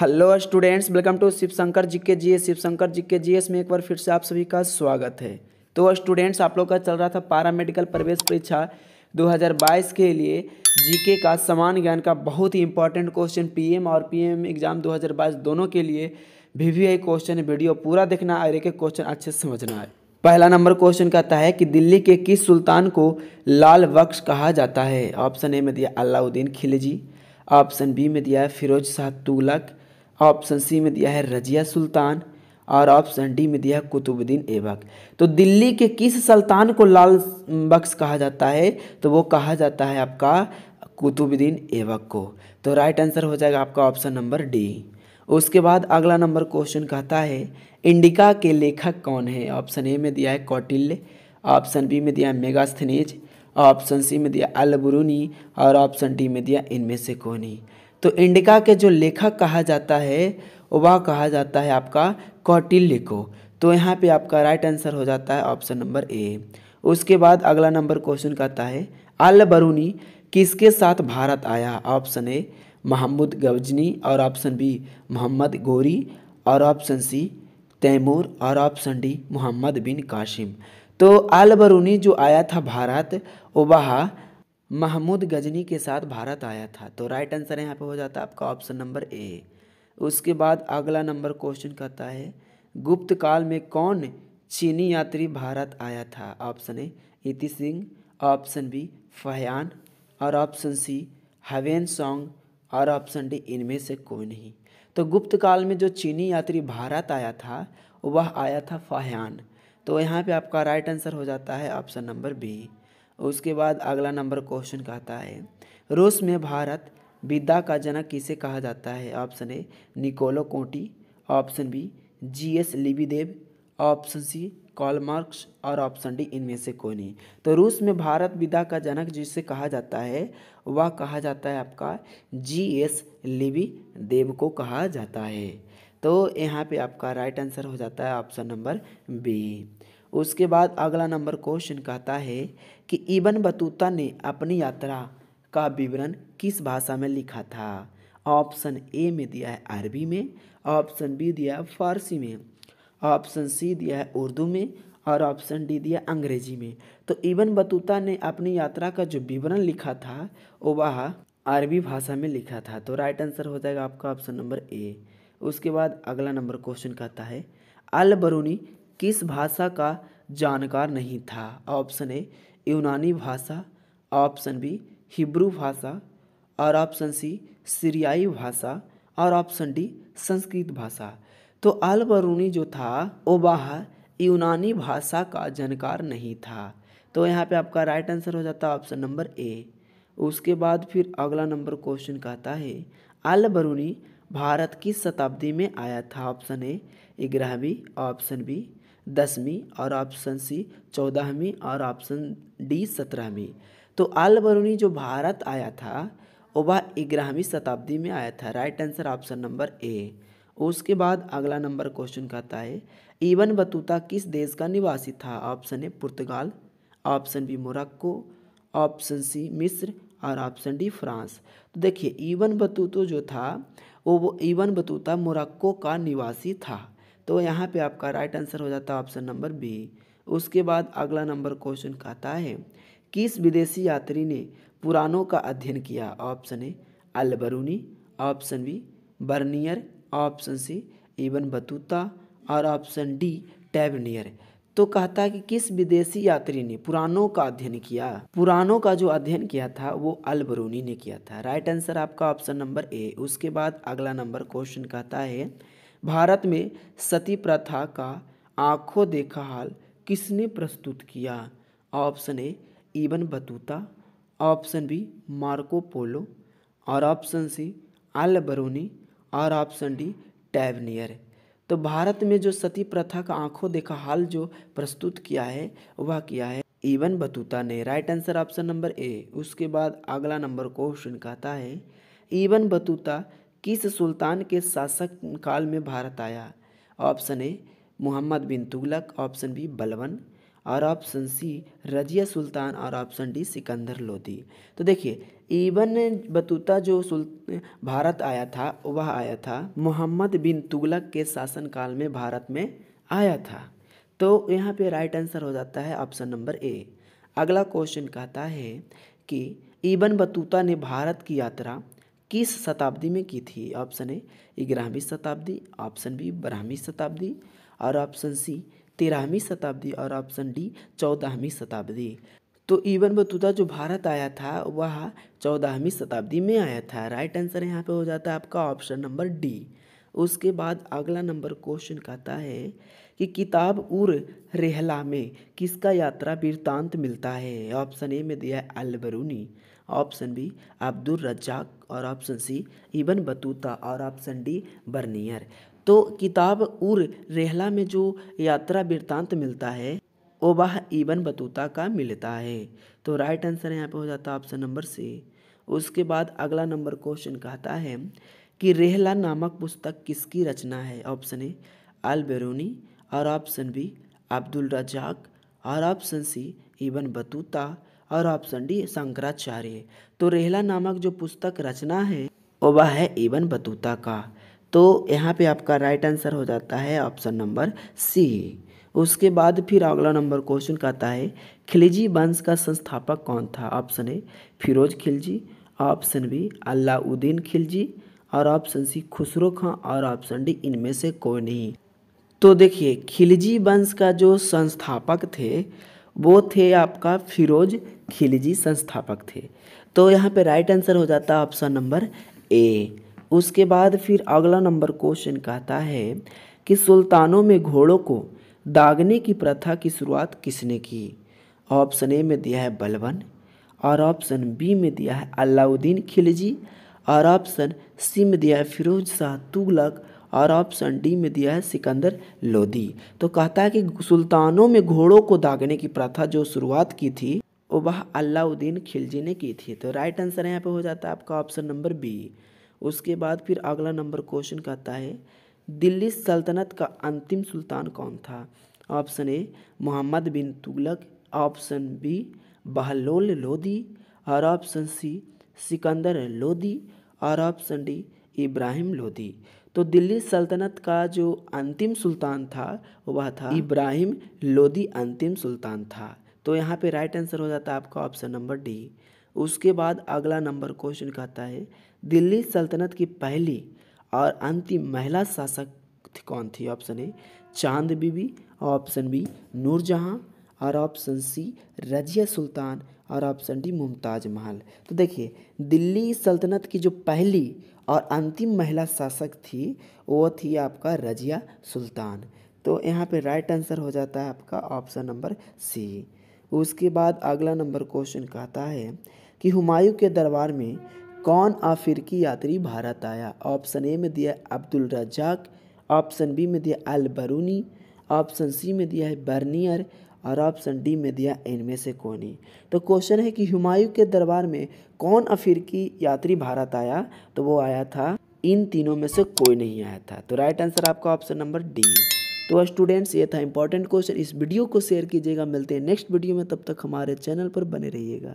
hello students welcome to Shiv Shankar G K G S Shiv Shankar G K G S में एक बार फिर से आप सभी का स्वागत है तो स्टूडेंट्स आप लोग का चल रहा था पारा मेडिकल प्रवेश परीक्षा 2022 के लिए जीके का समान ज्ञान का बहुत ही इंपॉर्टेंट क्वेश्चन पीएम और पीएम एग्ज़ाम 2022 दोनों के लिए वीवीआई क्वेश्चन वीडियो पूरा देखना और एक एक क्वेश्चन अच्छे से समझना है पहला नंबर क्वेश्चन कहता है कि दिल्ली के किस सुल्तान को लाल बख्श कहा जाता है ऑप्शन ए में दिया अलाउद्दीन खिलजी ऑप्शन बी में दिया है फिरोज शाह तुगलक ऑप्शन सी में दिया है रजिया सुल्तान और ऑप्शन डी में दिया है कुतुबुद्दीन ऐबक तो दिल्ली के किस सुल्तान को लाल बख्श कहा जाता है तो वो कहा जाता है आपका कुतुबुद्दीन ऐबक को तो राइट आंसर हो जाएगा आपका ऑप्शन नंबर डी उसके बाद अगला नंबर क्वेश्चन कहता है इंडिका के लेखक कौन है ऑप्शन ए में दिया है कौटिल्य ऑप्शन बी में दिया है मेगास्थनीज ऑप्शन सी में दिया अलबरूनी और ऑप्शन डी में दिया इनमें से कोनी तो इंडिका के जो लेखक कहा जाता है वह कहा जाता है आपका कौटिल्य को तो यहाँ पे आपका राइट आंसर हो जाता है ऑप्शन नंबर ए उसके बाद अगला नंबर क्वेश्चन कहता है अल बरूनी किसके साथ भारत आया ऑप्शन ए महमूद गवजनी और ऑप्शन बी मोहम्मद गोरी और ऑप्शन सी तैमूर और option D Muhammad bin Qasim तो अल बरूनी जो आया था भारत वह महमूद गजनी के साथ भारत आया था तो राइट आंसर यहाँ पे हो जाता है आपका ऑप्शन नंबर ए उसके बाद अगला नंबर क्वेश्चन कहता है गुप्त काल में कौन चीनी यात्री भारत आया था ऑप्शन ए इति सिंह ऑप्शन बी फयान और ऑप्शन सी हवेन सॉन्ग और ऑप्शन डी इनमें से कोई नहीं तो गुप्त काल में जो चीनी यात्री भारत आया था वह आया था फयान तो यहाँ पे आपका राइट आंसर हो जाता है ऑप्शन नंबर बी उसके बाद अगला नंबर क्वेश्चन कहता है रूस में भारत विद्या का जनक किसे कहा जाता है option A Niccolo Conti option B G S Lebedev option C Karl Marx और ऑप्शन डी इनमें से कोई नहीं तो रूस में भारत विदा का जनक जिसे कहा जाता है वह कहा जाता है आपका जी एस लिबी देव को कहा जाता है तो यहाँ पे आपका राइट आंसर हो जाता है ऑप्शन नंबर बी उसके बाद अगला नंबर क्वेश्चन कहता है कि इबन बतूता ने अपनी यात्रा का विवरण किस भाषा में लिखा था ऑप्शन ए में दिया है अरबी में ऑप्शन बी दिया है फारसी में ऑप्शन सी दिया है उर्दू में और ऑप्शन डी दिया अंग्रेजी में तो इबन बतूता ने अपनी यात्रा का जो विवरण लिखा था वो वह अरबी भाषा में लिखा था तो राइट आंसर हो जाएगा आपका ऑप्शन नंबर ए उसके बाद अगला नंबर क्वेश्चन कहता है अल बरूनी किस भाषा का जानकार नहीं था ऑप्शन ए यूनानी भाषा ऑप्शन बी हिब्रू भाषा और ऑप्शन सी सीरियाई भाषा और ऑप्शन डी संस्कृत भाषा तो अल बरूनी जो था वो बाहर यूनानी भाषा का जानकार नहीं था तो यहाँ पे आपका राइट आंसर हो जाता है ऑप्शन नंबर ए उसके बाद फिर अगला नंबर क्वेश्चन कहता है अल बरूनी भारत की शताब्दी में आया था ऑप्शन ए ग्यारहवीं ऑप्शन बी दसवीं और ऑप्शन सी चौदहवीं और ऑप्शन डी सत्रहवीं तो आल बरूनी जो भारत आया था वो वह ग्यारहवीं शताब्दी में आया था right answer option number A उसके बाद अगला नंबर क्वेश्चन कहता है इवन बतूता किस देश का निवासी था option A Portugal option B Morocco option C मिस्र और ऑप्शन डी फ्रांस तो देखिए इवन बतूतो जो था वो इवन बतूता मोरक्को का निवासी था तो यहाँ पे आपका राइट आंसर हो जाता है ऑप्शन नंबर बी उसके बाद अगला नंबर क्वेश्चन कहता है किस विदेशी यात्री ने पुरानों का अध्ययन किया option A Al Biruni option B Bernier option C Ibn Battuta और ऑप्शन डी टैबनियर तो कहता है कि किस विदेशी यात्री ने पुरानों का अध्ययन किया पुरानों का जो अध्ययन किया था वो अलबरूनी ने किया था राइट आंसर आपका ऑप्शन नंबर ए उसके बाद अगला नंबर क्वेश्चन कहता है भारत में सती प्रथा का आंखों देखा हाल किसने प्रस्तुत किया option A Ibn Battuta option B Marco Polo और ऑप्शन सी अल बरूनी और ऑप्शन डी टैवनियर तो भारत में जो सती प्रथा का आंखों देखा हाल जो प्रस्तुत किया है वह किया है इवन बतूता ने right answer option number A उसके बाद अगला नंबर क्वेश्चन कहता है इवन बतूता किस सुल्तान के शासक काल में भारत आया option A Mohammad bin Tughlaq option B Balban और ऑप्शन सी रजिया सुल्तान और ऑप्शन डी सिकंदर लोधी तो देखिए इबन बतूता जो भारत आया था वह आया था मोहम्मद बिन तुगलक के शासनकाल में भारत में आया था तो यहाँ पे राइट आंसर हो जाता है ऑप्शन नंबर ए अगला क्वेश्चन कहता है कि इबन बतूता ने भारत की यात्रा किस शताब्दी में की थी ऑप्शन ए ग्यारहवीं शताब्दी ऑप्शन बी बारहवीं शताब्दी और ऑप्शन सी तेरहवीं शताब्दी और ऑप्शन डी चौदहवीं शताब्दी तो ईवन बतूता जो भारत आया था वह चौदहवीं शताब्दी में आया था राइट आंसर यहाँ पे हो जाता है आपका ऑप्शन नंबर डी उसके बाद अगला नंबर क्वेश्चन कहता है कि किताब उर रेहला में किसका यात्रा वृत्तांत मिलता है ऑप्शन ए में दिया है Alberuni option B Abdul Razzaq और ऑप्शन सी इबन बतूता और ऑप्शन डी बर्नियर तो किताब उर रेहला में जो यात्रा वृत्तांत मिलता है ओबाह इबन बतूता का मिलता है तो राइट आंसर यहाँ पे हो जाता है ऑप्शन नंबर सी उसके बाद अगला नंबर क्वेश्चन कहता है कि रेहला नामक पुस्तक किसकी रचना है ऑप्शन ए अल बेरूनी और ऑप्शन बी अब्दुल रजाक और ऑप्शन सी इबन बतूता और ऑप्शन डी शंकराचार्य तो रेहला नामक जो पुस्तक रचना है वह है इबन बतूता का तो यहाँ पे आपका राइट आंसर हो जाता है ऑप्शन नंबर सी उसके बाद फिर अगला नंबर क्वेश्चन कहता है खिलजी वंश का संस्थापक कौन था option A Firoz Khilji option B Alauddin Khilji और ऑप्शन सी खुसरो खां और ऑप्शन डी इनमें से कोई नहीं तो देखिए खिलजी वंश का जो संस्थापक थे वो थे आपका फिरोज खिलजी संस्थापक थे तो यहाँ पे राइट आंसर हो जाता ऑप्शन नंबर ए उसके बाद फिर अगला नंबर क्वेश्चन कहता है कि सुल्तानों में घोड़ों को दागने की प्रथा की शुरुआत किसने की ऑप्शन ए में दिया है बलबन और ऑप्शन बी में दिया है अलाउद्दीन खिलजी और ऑप्शन सी में दिया है फिरोज शाह तुगलक और ऑप्शन डी में दिया है सिकंदर लोदी तो कहता है कि सुल्तानों में घोड़ों को दागने की प्रथा जो शुरुआत की थी वो वह अलाउद्दीन खिलजी ने की थी तो राइट आंसर यहाँ पे हो जाता है आपका ऑप्शन नंबर बी उसके बाद फिर अगला नंबर क्वेश्चन कहता है दिल्ली सल्तनत का अंतिम सुल्तान कौन था option A Mohammad bin Tughlaq option B Bahlol Lodi और ऑप्शन सी सिकंदर लोदी और ऑप्शन डी इब्राहिम लोदी तो दिल्ली सल्तनत का जो अंतिम सुल्तान था वह था इब्राहिम लोदी अंतिम सुल्तान था तो यहाँ पे राइट आंसर हो जाता है आपका ऑप्शन नंबर डी उसके बाद अगला नंबर क्वेश्चन कहता है दिल्ली सल्तनत की पहली और अंतिम महिला शासक कौन थी ऑप्शन ए चांद बीबी ऑप्शन बी नूरजहाँ और ऑप्शन सी रजिया सुल्तान और ऑप्शन डी मुमताज महल तो देखिए दिल्ली सल्तनत की जो पहली और अंतिम महिला शासक थी वो थी आपका रजिया सुल्तान तो यहाँ पे राइट आंसर हो जाता है आपका ऑप्शन नंबर सी उसके बाद अगला नंबर क्वेश्चन कहता है कि हुमायूं के दरबार में कौन अफ्रीकी यात्री भारत आया ऑप्शन ए में दिया है अब्दुल रजाक ऑप्शन बी में दिया अल बरूनी ऑप्शन सी में दिया है बर्नियर और ऑप्शन डी में दिया इनमें से कौन ही तो क्वेश्चन है कि हुमायूं के दरबार में कौन अफ्रीकी यात्री भारत आया तो वो आया था इन तीनों में से कोई नहीं आया था तो राइट आंसर आपका ऑप्शन नंबर डी तो स्टूडेंट्स ये था इंपॉर्टेंट क्वेश्चन इस वीडियो को शेयर कीजिएगा मिलते हैं नेक्स्ट वीडियो में तब तक हमारे चैनल पर बने रहिएगा